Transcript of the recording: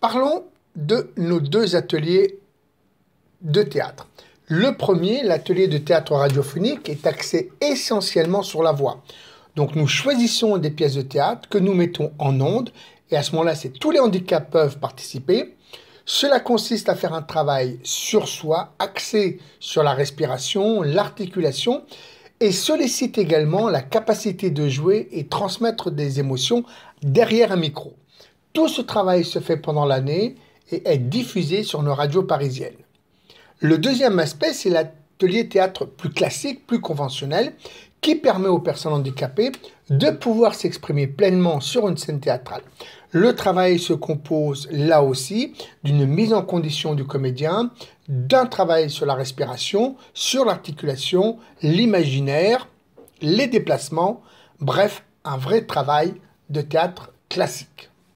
Parlons de nos deux ateliers de théâtre. Le premier, l'atelier de théâtre radiophonique, est axé essentiellement sur la voix. Donc nous choisissons des pièces de théâtre que nous mettons en onde, et à ce moment-là, c'est tous les handicaps peuvent participer. Cela consiste à faire un travail sur soi, axé sur la respiration, l'articulation, et sollicite également la capacité de jouer et transmettre des émotions derrière un micro. Tout ce travail se fait pendant l'année et est diffusé sur nos radios parisiennes. Le deuxième aspect, c'est l'atelier théâtre plus classique, plus conventionnel, qui permet aux personnes handicapées de pouvoir s'exprimer pleinement sur une scène théâtrale. Le travail se compose là aussi d'une mise en condition du comédien, d'un travail sur la respiration, sur l'articulation, l'imaginaire, les déplacements, bref, un vrai travail de théâtre classique.